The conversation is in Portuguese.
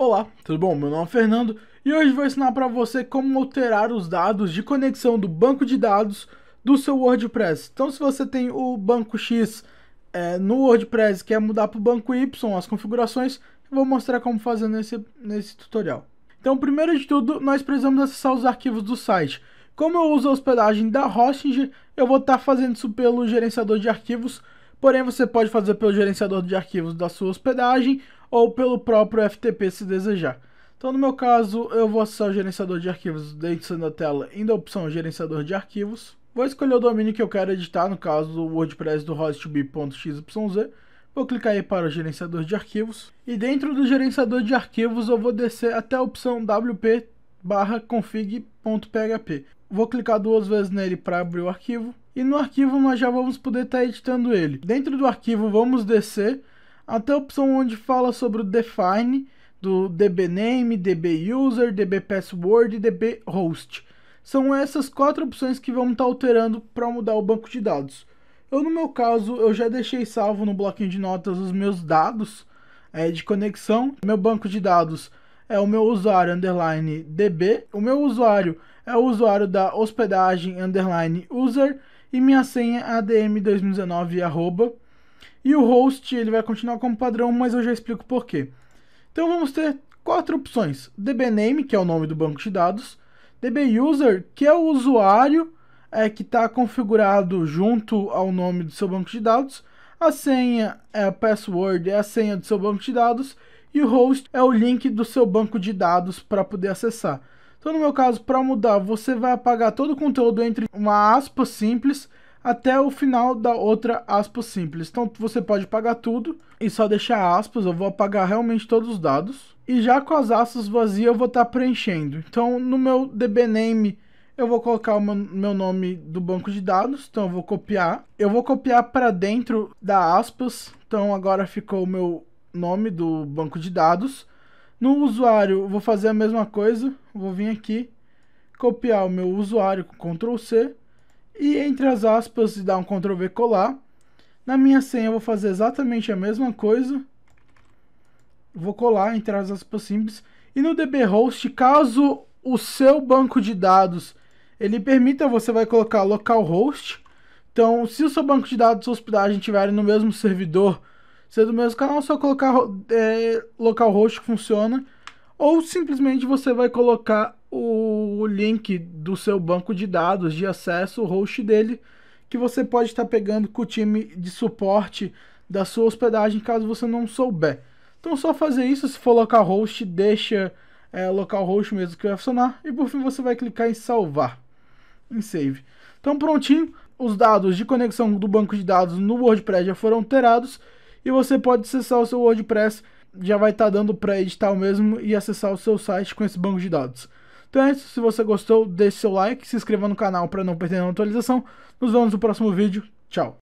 Olá, tudo bom? Meu nome é Fernando e hoje vou ensinar para você como alterar os dados de conexão do banco de dados do seu WordPress. Então, se você tem o banco X é, no WordPress e quer mudar para o banco Y as configurações, eu vou mostrar como fazer nesse, nesse tutorial. Então, primeiro de tudo, nós precisamos acessar os arquivos do site. Como eu uso a hospedagem da Hostinger, eu vou estar tá fazendo isso pelo gerenciador de arquivos, porém você pode fazer pelo gerenciador de arquivos da sua hospedagem ou pelo próprio FTP se desejar. Então, no meu caso, eu vou acessar o gerenciador de arquivos dentro da tela, indo à opção gerenciador de arquivos. Vou escolher o domínio que eu quero editar, no caso, o WordPress do host Vou clicar aí para o gerenciador de arquivos. E dentro do gerenciador de arquivos, eu vou descer até a opção wp config.php. Vou clicar duas vezes nele para abrir o arquivo. E no arquivo nós já vamos poder estar tá editando ele. Dentro do arquivo vamos descer até a opção onde fala sobre o define do dbname, dbuser, dbpassword e dbhost. São essas quatro opções que vamos estar tá alterando para mudar o banco de dados. Eu, no meu caso, eu já deixei salvo no bloquinho de notas os meus dados é, de conexão. Meu banco de dados é o meu usuário underline db. O meu usuário é o usuário da hospedagem underline user e minha senha é adm2019 arroba. E o host ele vai continuar como padrão, mas eu já explico por quê. Então vamos ter quatro opções: dbname, que é o nome do banco de dados, dbuser, que é o usuário é, que está configurado junto ao nome do seu banco de dados, a senha é a password, é a senha do seu banco de dados e o host é o link do seu banco de dados para poder acessar. Então, no meu caso, para mudar, você vai apagar todo o conteúdo entre uma aspa simples até o final da outra aspa simples. Então você pode apagar tudo e só deixar aspas, eu vou apagar realmente todos os dados. E já com as aspas vazias eu vou estar tá preenchendo. Então no meu dbname eu vou colocar o meu, meu nome do banco de dados, então eu vou copiar. Eu vou copiar para dentro da aspas, então agora ficou o meu nome do banco de dados. No usuário vou fazer a mesma coisa, vou vir aqui, copiar o meu usuário com Ctrl C e entre as aspas e dar um Ctrl V colar. Na minha senha eu vou fazer exatamente a mesma coisa. Vou colar entre as aspas simples. E no DBhost, caso o seu banco de dados ele permita, você vai colocar localhost. Então, se o seu banco de dados e hospedagem estiverem no mesmo servidor, ser do mesmo canal, é só colocar é, localhost que funciona ou simplesmente você vai colocar o link do seu banco de dados de acesso, o host dele, que você pode estar pegando com o time de suporte da sua hospedagem caso você não souber. Então só fazer isso, se for localhost, deixa é, localhost mesmo que vai funcionar. E por fim você vai clicar em salvar, em save. Então prontinho, os dados de conexão do banco de dados no WordPress já foram alterados e você pode acessar o seu WordPress já vai estar tá dando para editar o mesmo e acessar o seu site com esse banco de dados. Então é isso, se você gostou, deixe seu like, se inscreva no canal para não perder nenhuma atualização. Nos vemos no próximo vídeo, tchau!